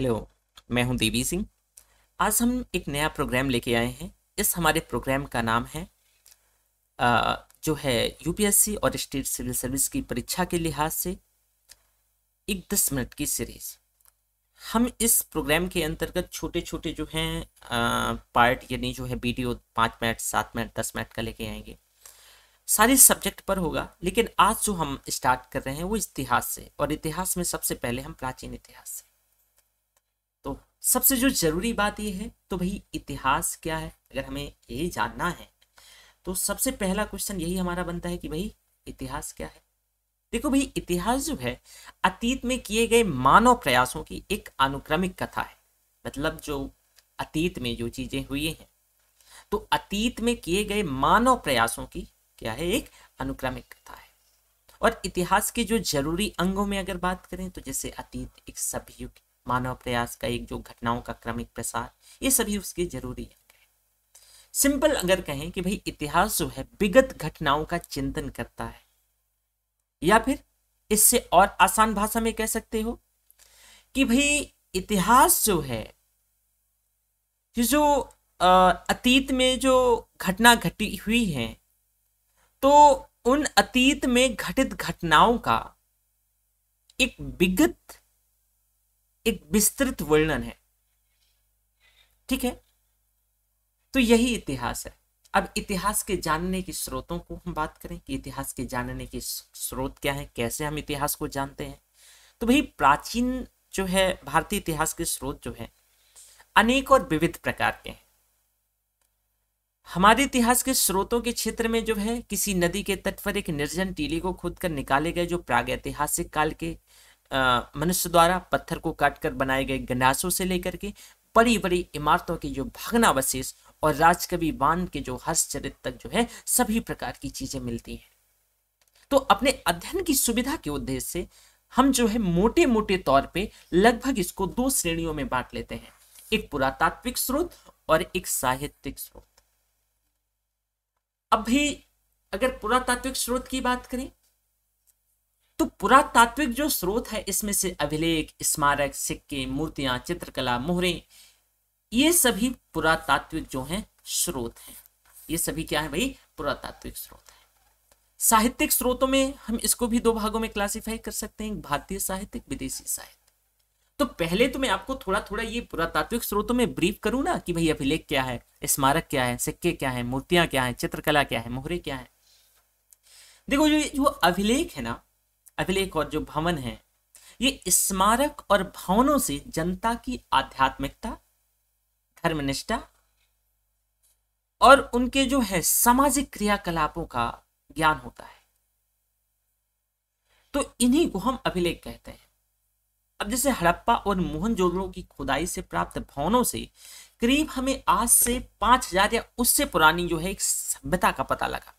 hello मैं हूं देवी सिंह आज हम एक नया प्रोग्राम लेके आए हैं इस हमारे प्रोग्राम का नाम है आ, जो है यूपीएससी और स्टेट सिविल सर्विस की परीक्षा के लिहाज से एक दस मिनट की सीरीज हम इस प्रोग्राम के अंतर्गत छोटे छोटे जो हैं पार्ट यानी जो है वीडियो पाँच मिनट सात मिनट दस मिनट का लेके आएंगे सारे सब्जेक्ट पर होगा लेकिन आज जो हम स्टार्ट कर रहे हैं वो इतिहास से और इतिहास में सबसे पहले हम प्राचीन इतिहास से सबसे जो जरूरी बात यह है तो भाई इतिहास क्या है अगर हमें यही जानना है तो सबसे पहला क्वेश्चन यही हमारा बनता है कि भाई इतिहास क्या है देखो भाई इतिहास जो है अतीत में किए गए मानव प्रयासों की एक अनुक्रमिक कथा है मतलब जो अतीत में जो चीजें हुई हैं तो अतीत में किए गए मानव प्रयासों की क्या है एक अनुक्रमिक कथा है और इतिहास के जो जरूरी अंगों में अगर बात करें तो जैसे अतीत एक सभयुग मानव प्रयास का एक जो घटनाओं का क्रमिक प्रसार ये सभी उसके जरूरी है सिंपल अगर कहें कि भाई इतिहास जो है विगत घटनाओं का चिंतन करता है या फिर इससे और आसान भाषा में कह सकते हो कि भाई इतिहास जो है जो अतीत में जो घटना घटी हुई है तो उन अतीत में घटित घटनाओं का एक विगत एक विस्तृत वर्णन है ठीक है तो यही इतिहास है अब इतिहास के जानने के स्रोतों को हम बात करें कि इतिहास के जानने के स्रोत क्या है कैसे हम इतिहास को जानते हैं तो भाई प्राचीन जो है भारतीय इतिहास के स्रोत जो है अनेक और विविध प्रकार के हैं हमारे इतिहास के स्रोतों के क्षेत्र में जो है किसी नदी के तट पर एक निर्जन टीले को खोद कर निकाले गए जो प्रागैतिहासिक काल के मनुष्य द्वारा पत्थर को काटकर बनाए गए गंडासों से लेकर के बड़ी बड़ी इमारतों के जो भग्नावशेष और राजकवि वान के जो हर्षचरित तक जो है सभी प्रकार की चीजें मिलती हैं तो अपने अध्ययन की सुविधा के उद्देश्य से हम जो है मोटे मोटे तौर पे लगभग इसको दो श्रेणियों में बांट लेते हैं एक पुरातात्विक स्रोत और एक साहित्यिक स्रोत अब भी अगर पुरातात्विक स्रोत की बात करें तो पुरातात्विक जो स्रोत है इसमें से अभिलेख स्मारक सिक्के मूर्तियां चित्रकला मोहरे ये सभी पुरातात्विक जो हैं स्रोत हैं ये सभी क्या है भाई पुरातात्विक स्रोत है साहित्यिक स्रोतों में हम इसको भी दो भागों में क्लासिफाई कर सकते हैं भारतीय साहित्यिक विदेशी साहित्य तो पहले तो मैं आपको थोड़ा थोड़ा ये पुरातात्विक स्रोतों में ब्रीफ करूँ ना कि भाई अभिलेख क्या है स्मारक क्या है सिक्के क्या है मूर्तियां क्या है चित्रकला क्या है मोहरे क्या है देखो जो जो अभिलेख है ना अभिलेख और जो भवन है ये स्मारक और भवनों से जनता की आध्यात्मिकता धर्मनिष्ठा और उनके जो है सामाजिक क्रियाकलापों का ज्ञान होता है तो इन्हीं को हम अभिलेख कहते हैं अब जैसे हड़प्पा और मोहनजोदड़ो की खुदाई से प्राप्त भवनों से करीब हमें आज से पांच हजार या उससे पुरानी जो है एक सभ्यता का पता लगा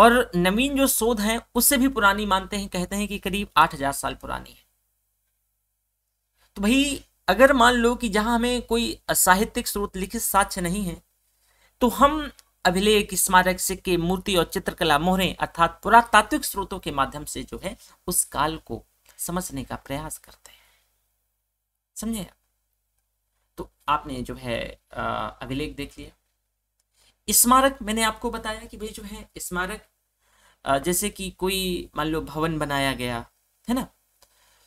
और नवीन जो शोध है उससे भी पुरानी मानते हैं कहते हैं कि करीब आठ हजार साल पुरानी है तो भाई अगर मान लो कि जहां हमें कोई साहित्यिक स्रोत लिखित साक्ष्य नहीं है तो हम अभिलेख स्मारक सिक्के मूर्ति और चित्रकला मोहरे अर्थात पुरातात्विक स्रोतों के माध्यम से जो है उस काल को समझने का प्रयास करते हैं समझे तो आपने जो है अभिलेख देख लिया स्मारक मैंने आपको बताया कि भाई जो है स्मारक जैसे कि कोई मान लो भवन बनाया गया है ना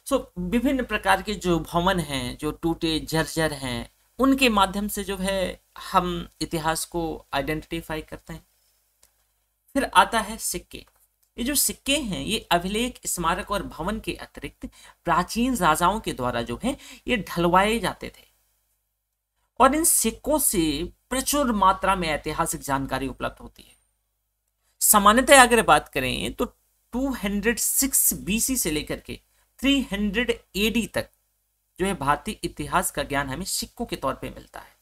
सो विभिन्न प्रकार के जो भवन हैं जो टूटे जर्जर हैं उनके माध्यम से जो है हम इतिहास को आइडेंटिफाई करते हैं फिर आता है सिक्के ये जो सिक्के हैं ये अभिलेख स्मारक और भवन के अतिरिक्त प्राचीन राजाओं के द्वारा जो है ये ढलवाए जाते थे और इन सिक्कों से प्रचुर मात्रा में ऐतिहासिक जानकारी उपलब्ध होती है सामान्यतः अगर बात करें तो 206 बीसी से लेकर के 300 एडी तक जो है भारतीय इतिहास का ज्ञान हमें सिक्कों के तौर पे मिलता है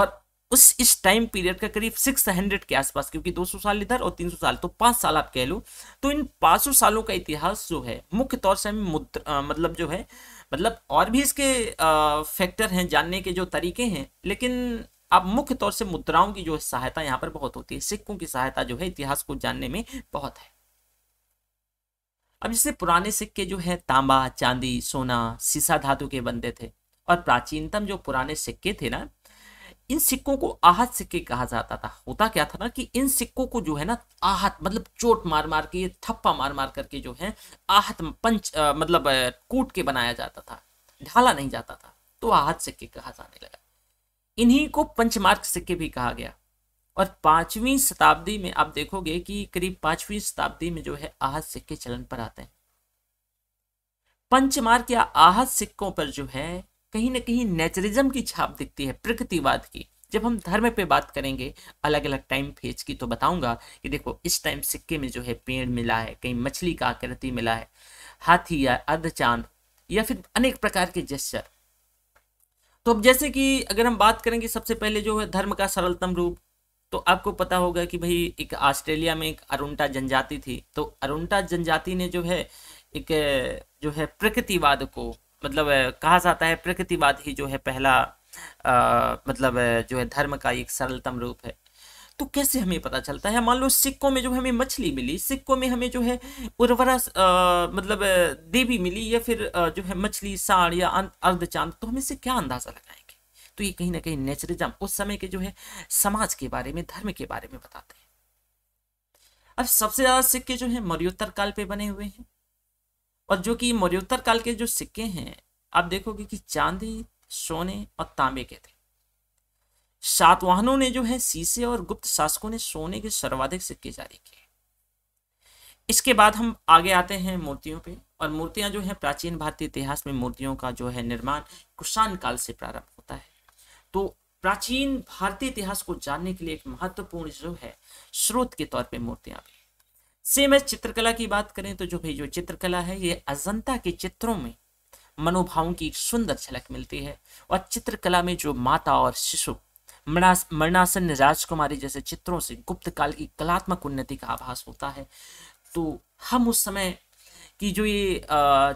और उस इस टाइम पीरियड का करीब 600 के आसपास क्योंकि 200 साल इधर और 300 साल तो पाँच साल आप कह लो तो इन पांच सालों का इतिहास जो है मुख्य तौर से हमें मुद्र मतलब जो है मतलब और भी इसके फैक्टर हैं जानने के जो तरीके हैं लेकिन अब मुख्य तौर से मुद्राओं की जो सहायता यहाँ पर बहुत होती है सिक्कों की सहायता जो है इतिहास को जानने में बहुत है अब जैसे पुराने सिक्के जो है तांबा चांदी सोना सीसा धातु के बनते थे और प्राचीनतम जो पुराने सिक्के थे ना इन सिक्कों को आहत सिक्के कहा जाता था होता क्या था ना कि इन सिक्कों को जो है ना आहत मतलब चोट मार मार के थप्पा मार मार करके जो है आहत पंच मतलब कूट के बनाया जाता था ढाला नहीं जाता था तो आहत सिक्के कहा जाने लगा इन्हीं को पंचमार्क सिक्के भी कहा गया और पांचवीं शताब्दी में आप देखोगे कि करीब पांचवीं शताब्दी में जो है आहत सिक्के चलन पर आते हैं पंचमार्क या आहत सिक्कों पर जो है कहीं ना कहीं नेचुरिज्म की छाप दिखती है प्रकृतिवाद की जब हम धर्म पे बात करेंगे अलग अलग टाइम फेज की तो बताऊंगा कि देखो इस टाइम सिक्के में जो है पेड़ मिला है कहीं मछली का आकृति मिला है हाथी या अर्धचांद या फिर अनेक प्रकार के जेस्चर तो अब जैसे कि अगर हम बात करेंगे सबसे पहले जो है धर्म का सरलतम रूप तो आपको पता होगा कि भाई एक ऑस्ट्रेलिया में एक अरुणा जनजाति थी तो अरुणा जनजाति ने जो है एक जो है प्रकृतिवाद को मतलब कहा जाता है प्रकृतिवाद ही जो है पहला आ, मतलब जो है धर्म का एक सरलतम रूप है तो कैसे हमें पता चलता है मान लो सिक्कों में जो हमें मछली मिली सिक्कों में हमें जो है उर्वरा मतलब देवी मिली या फिर जो है मछली साड़ या अं, अर्ध चांद तो हम इससे क्या अंदाजा लगाएंगे तो ये कहीं ना कहीं नेचुरिज्म उस समय के जो है समाज के बारे में धर्म के बारे में बताते हैं अब सबसे ज्यादा सिक्के जो है मौर्योत्तर काल पे बने हुए हैं और जो कि मौर्योत्तर काल के जो सिक्के हैं आप देखोगे कि चांदी सोने और तांबे के थे सातवाहनों ने जो है सीसे और गुप्त शासकों ने सोने के सर्वाधिक सिक्के जारी किए इसके बाद हम आगे आते हैं मूर्तियों पे और मूर्तियां जो है प्राचीन भारतीय इतिहास में मूर्तियों का जो है निर्माण कुशान काल से प्रारंभ होता है तो प्राचीन भारतीय इतिहास को जानने के लिए एक महत्वपूर्ण जो है स्रोत के तौर पे मूर्तियां भी सेम एज चित्रकला की बात करें तो जो भाई जो चित्रकला है ये अजंता के चित्रों में मनोभावों की एक सुंदर झलक मिलती है और चित्रकला में जो माता और शिशु मरणासन राजकुमारी जैसे चित्रों से गुप्त काल की कलात्मक उन्नति का आभास होता है तो हम उस समय कि जो ये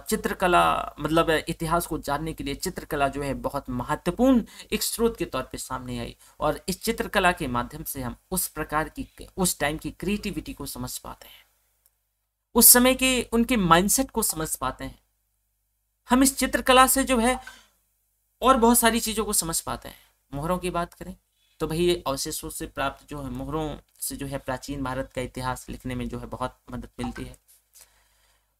चित्रकला मतलब इतिहास को जानने के लिए चित्रकला जो है बहुत महत्वपूर्ण एक स्रोत के तौर पे सामने आई और इस चित्रकला के माध्यम से हम उस प्रकार की उस टाइम की क्रिएटिविटी को समझ पाते हैं उस समय के उनके माइंडसेट को समझ पाते हैं हम इस चित्रकला से जो है और बहुत सारी चीज़ों को समझ पाते हैं मोहरों की बात करें तो भाई ये अवशेषों से प्राप्त जो है मोहरों से जो है प्राचीन भारत का इतिहास लिखने में जो है बहुत मदद मिलती है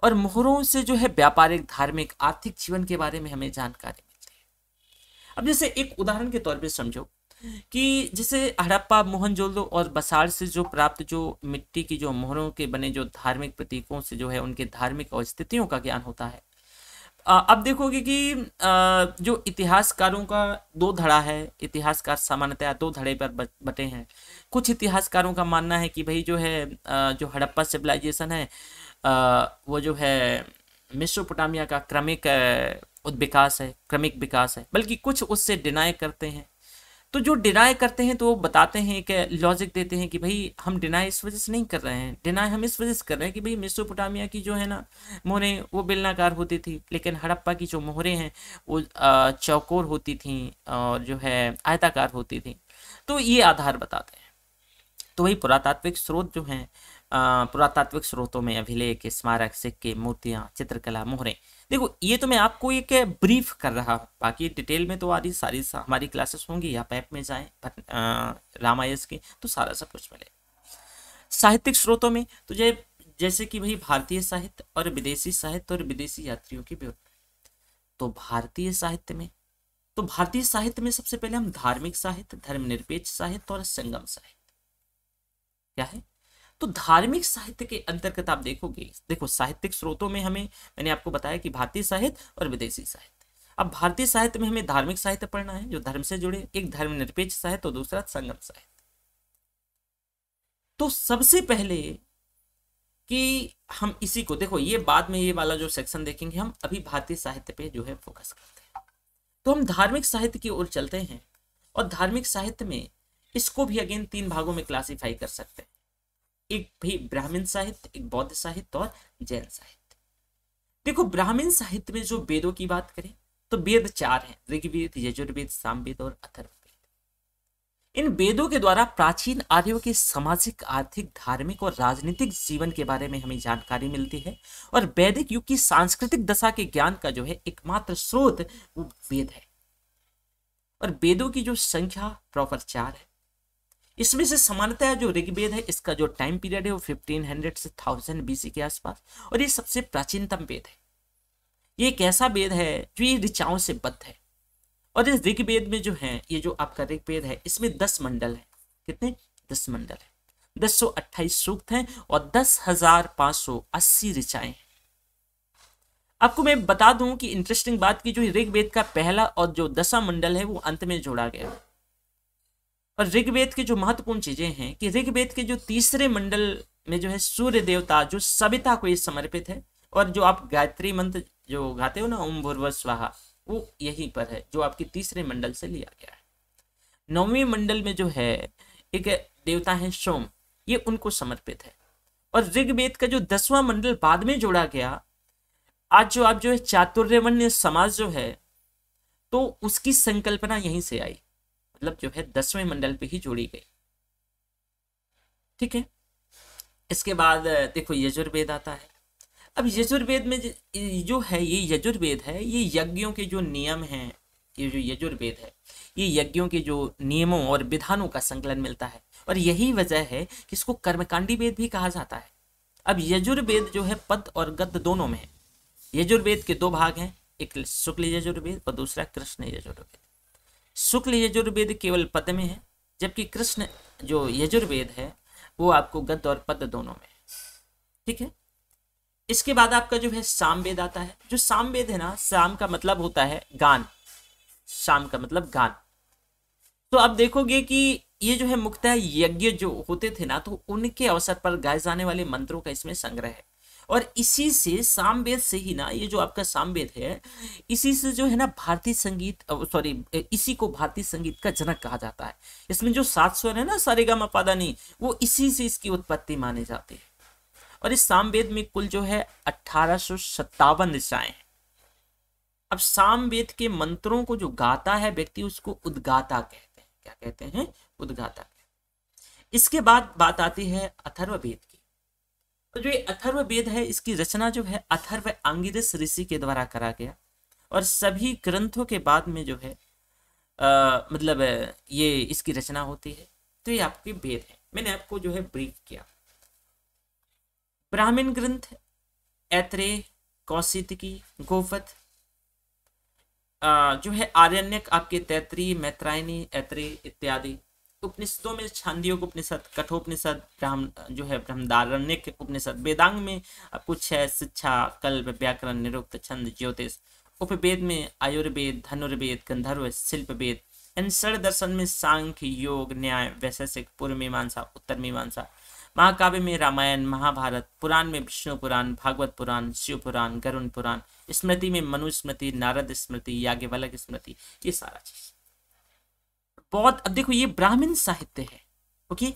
और मोहरों से जो है व्यापारिक धार्मिक आर्थिक जीवन के बारे में हमें जानकारी मिलती है अब जैसे एक उदाहरण के तौर पर समझो कि जैसे हड़प्पा मोहनजोदो और बसाड़ से जो प्राप्त जो मिट्टी की जो मोहरों के बने जो धार्मिक प्रतीकों से जो है उनके धार्मिक और स्थितियों का ज्ञान होता है अब देखोगे कि जो इतिहासकारों का दो धड़ा है इतिहासकार सामान्यतया दो धड़े पर बटे हैं कुछ इतिहासकारों का मानना है कि भाई जो है जो हड़प्पा सिविलाइजेशन है वो जो है मेसोपोटामिया का क्रमिक उद्विकास है क्रमिक विकास है बल्कि कुछ उससे डिनाई करते हैं तो जो डिनाई करते हैं तो वो बताते हैं कि लॉजिक देते हैं कि भाई हम डिनाई इस वजह से नहीं कर रहे हैं डिनाई हम इस वजह से कर रहे हैं कि भाई मेसोपोटामिया की जो है ना मोहरें वो बिलनाकार होती थी लेकिन हड़प्पा की जो मोहरें हैं वो चौकोर होती थी और जो है आयताकार होती थी तो ये आधार बताते हैं तो वही पुरातात्विक स्रोत जो हैं पुरातात्विक स्रोतों में अभिलेख स्मारक सिक्के मूर्तियां चित्रकला मोहरें देखो ये तो मैं आपको एक ब्रीफ कर रहा हूँ बाकी डिटेल में तो आदि सारी हमारी क्लासेस होंगी आप ऐप में जाए रामायस के तो सारा सब कुछ मिले साहित्यिक स्रोतों में तो जय जैसे कि भाई भारतीय साहित्य और विदेशी साहित्य और विदेशी यात्रियों की व्यवस्था तो भारतीय साहित्य में तो भारतीय साहित्य में सबसे पहले हम धार्मिक साहित्य धर्मनिरपेक्ष साहित्य और संगम साहित्य क्या है तो धार्मिक साहित्य के अंतर्गत आप देखोगे देखो साहित्यिक स्रोतों में हमें मैंने आपको बताया कि भारतीय साहित्य और विदेशी साहित्य अब भारतीय साहित्य में हमें धार्मिक साहित्य पढ़ना है जो धर्म से जुड़े एक धर्म निरपेक्ष साहित्य और दूसरा संगम साहित्य तो सबसे पहले कि हम इसी को देखो ये बाद में ये वाला जो सेक्शन देखेंगे हम अभी भारतीय साहित्य पे जो है फोकस करते हैं तो हम धार्मिक साहित्य की ओर चलते हैं और धार्मिक साहित्य में इसको भी अगेन तीन भागों में क्लासीफाई कर सकते हैं एक भी ब्राह्मण साहित्य एक बौद्ध साहित्य और जैन साहित्य देखो ब्राह्मण साहित्य में जो वेदों की बात करें तो वेद चार हैं ऋग्वेद यजुर्वेद सामवेद और अथर्ववेद इन वेदों के द्वारा प्राचीन आर्यों के सामाजिक आर्थिक धार्मिक और राजनीतिक जीवन के बारे में हमें जानकारी मिलती है और वैदिक युग की सांस्कृतिक दशा के ज्ञान का जो है एकमात्र स्रोत वो वेद है और वेदों की जो संख्या प्रॉपर चार है इसमें से सामान्यतः जो ऋग्वेद है इसका जो टाइम पीरियड है वो 1500 से 1000 बीसी के आसपास और ये सबसे प्राचीनतम वेद है ये एक ऐसा वेद है जो ये ऋचाओं से बद्ध है और इस ऋग्वेद में जो है ये जो आपका ऋग्वेद है इसमें दस मंडल है कितने दस मंडल है दस सौ अट्ठाईस सूक्त हैं और दस हजार पांच सौ अस्सी ऋचाएं हैं आपको मैं बता दूं कि इंटरेस्टिंग बात की जो ऋग्वेद का पहला और जो दशा मंडल है वो अंत में जोड़ा गया है पर ऋग्वेद की जो महत्वपूर्ण चीजें हैं कि ऋग्वेद के जो तीसरे मंडल में जो है सूर्य देवता जो सविता को ये समर्पित है और जो आप गायत्री मंत्र जो गाते हो ना ओम भूर्व स्वाहा वो यहीं पर है जो आपके तीसरे मंडल से लिया गया है नौवीं मंडल में जो है एक देवता है सोम ये उनको समर्पित है और ऋग्वेद का जो दसवां मंडल बाद में जोड़ा गया आज जो आप जो है चातुर्यमण्य समाज जो है तो उसकी संकल्पना यहीं से आई मतलब जो है दसवें मंडल पे ही जोड़ी गई ठीक है इसके बाद देखो यजुर्वेद आता है अब यजुर्वेद में जो है ये यजुर्वेद है ये यज्ञों के जो नियम हैं ये जो यजुर्वेद है ये यज्ञों के जो नियमों और विधानों का संकलन मिलता है और यही वजह है कि इसको कर्मकांडी वेद भी कहा जाता है अब यजुर्वेद जो है पद और गद्य दोनों में है यजुर्वेद के दो भाग हैं एक शुक्ल यजुर्वेद और दूसरा कृष्ण यजुर्वेद शुक्ल यजुर्वेद केवल पद में है जबकि कृष्ण जो यजुर्वेद है वो आपको गद्य और पद दोनों में है ठीक है इसके बाद आपका जो है सामवेद आता है जो सामवेद है ना साम का मतलब होता है गान शाम का मतलब गान तो आप देखोगे कि ये जो है मुख्यतः यज्ञ जो होते थे ना तो उनके अवसर पर गाए जाने वाले मंत्रों का इसमें संग्रह है और इसी से सामवेद से ही ना ये जो आपका सामवेद है इसी से जो है ना भारतीय संगीत सॉरी इसी को भारतीय संगीत का जनक कहा जाता है इसमें जो सात स्वर है ना सारेगा मपादानी वो इसी से इसकी उत्पत्ति माने जाती है और इस सामवेद में कुल जो है अठारह सौ सत्तावन हैं अब सामवेद के मंत्रों को जो गाता है व्यक्ति उसको उद्गाता कहते हैं क्या कहते हैं उद्गाता इसके बाद बात आती है अथर्ववेद तो जो ये अथर्व वेद है इसकी रचना जो है अथर्व आंगिरस ऋषि के द्वारा करा गया और सभी ग्रंथों के बाद में जो है आ, मतलब ये इसकी रचना होती है तो ये आपके वेद है मैंने आपको जो है ब्रीफ किया ब्राह्मण ग्रंथ ऐत्रे कौशित की गोवध जो है आरण्यक आपके तैतरी मैत्रायणी ऐत्रे इत्यादि उपनिषदों में छांदियोग उपनिषद कठोपनिषद ब्राह्म जो है ब्रह्मदारण्य ब्रह्मदारण्यक उपनिषद वेदांग में कुछ है शिक्षा कल्प व्याकरण निरुक्त छंद ज्योतिष उपवेद में आयुर्वेद धनुर्वेद गंधर्व शिल्प वेद एंड षण दर्शन में सांख्य योग न्याय वैशेषिक पूर्व मीमांसा उत्तर मीमांसा महाकाव्य में रामायण महाभारत पुराण में विष्णु पुराण भागवत पुराण शिव पुराण गरुण पुराण स्मृति में मनुस्मृति नारद स्मृति याज्ञवल्क स्मृति ये सारा चीज़ बौद्ध अब देखो ये ब्राह्मण साहित्य है ओके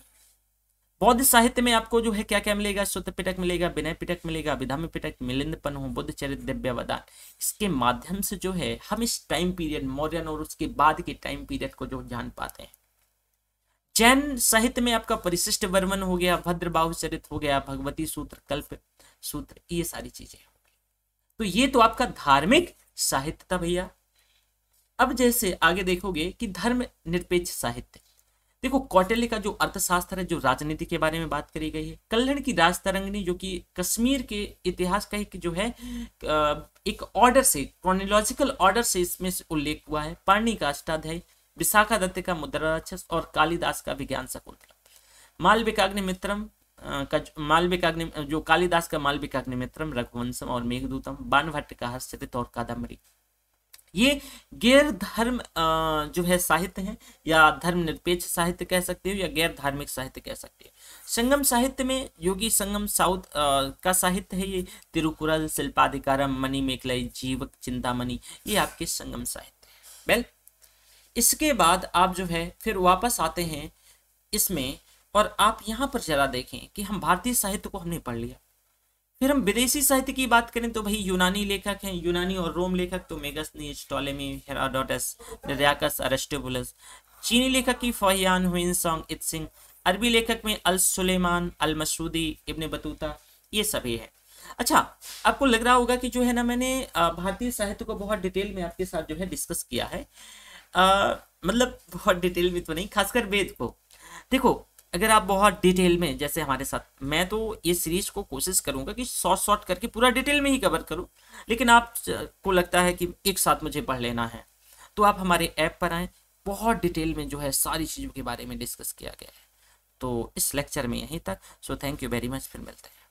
बौद्ध साहित्य में आपको जो है क्या क्या मिलेगा शुद्ध पिटक मिलेगा विनय पिटक मिलेगा विधाम पिटक मिलिंद पन्हु बुद्ध चरित दिव्यावदान इसके माध्यम से जो है हम इस टाइम पीरियड मौर्यन और उसके बाद के टाइम पीरियड को जो जान पाते हैं जैन साहित्य में आपका परिशिष्ट वर्मन हो गया भद्रबाहु चरित हो गया भगवती सूत्र कल्प सूत्र ये सारी चीजें तो ये तो आपका धार्मिक साहित्य था भैया अब जैसे आगे देखोगे कि धर्म निरपेक्ष साहित्य देखो कौटिल्य का जो अर्थशास्त्र है जो राजनीति के बारे में बात करी गई है कल्याण की राजतरंगनी जो कि कश्मीर के इतिहास का एक जो है एक ऑर्डर से क्रोनोलॉजिकल ऑर्डर से इसमें उल्लेख हुआ है पाणी का अष्टाध्याय विशाखा दत्त का मुद्रा राक्षस और कालिदास का विज्ञान शकुंतला मालविकाग्नि मित्रम का मालविकाग्नि जो कालिदास का मालविकाग्नि मित्रम रघुवंशम और मेघदूतम बानभट्ट का हर्षचित और कादम्बरी ये गैर धर्म जो है साहित्य है या धर्मनिरपेक्ष साहित्य कह सकते हो या गैर धार्मिक साहित्य कह सकते हो संगम साहित्य में योगी संगम साउथ का साहित्य है ये तिरुकुरल शिल्पाधिकारम मणि मेकलई जीवक चिंतामणि ये आपके संगम साहित्य है वेल इसके बाद आप जो है फिर वापस आते हैं इसमें और आप यहाँ पर जरा देखें कि हम भारतीय साहित्य को हमने पढ़ लिया फिर हम विदेशी साहित्य की बात करें तो भाई यूनानी लेखक हैं यूनानी और रोम लेखक तो मेगस नीच टॉलेमी हेराडोटस डरियाकस अरेस्टेबुलस चीनी लेखक की फहियान हुइन सॉन्ग इत सिंह अरबी लेखक में अल सुलेमान अल मसूदी इब्ने बतूता ये सभी हैं अच्छा आपको लग रहा होगा कि जो है ना मैंने भारतीय साहित्य को बहुत डिटेल में आपके साथ जो है डिस्कस किया है आ, मतलब बहुत डिटेल में तो नहीं खासकर वेद को देखो अगर आप बहुत डिटेल में जैसे हमारे साथ मैं तो ये सीरीज को कोशिश करूँगा कि शॉर्ट शॉर्ट करके पूरा डिटेल में ही कवर करूँ लेकिन आप को लगता है कि एक साथ मुझे पढ़ लेना है तो आप हमारे ऐप पर आएँ बहुत डिटेल में जो है सारी चीज़ों के बारे में डिस्कस किया गया है तो इस लेक्चर में यहीं तक so thank you very much फिर मिलते हैं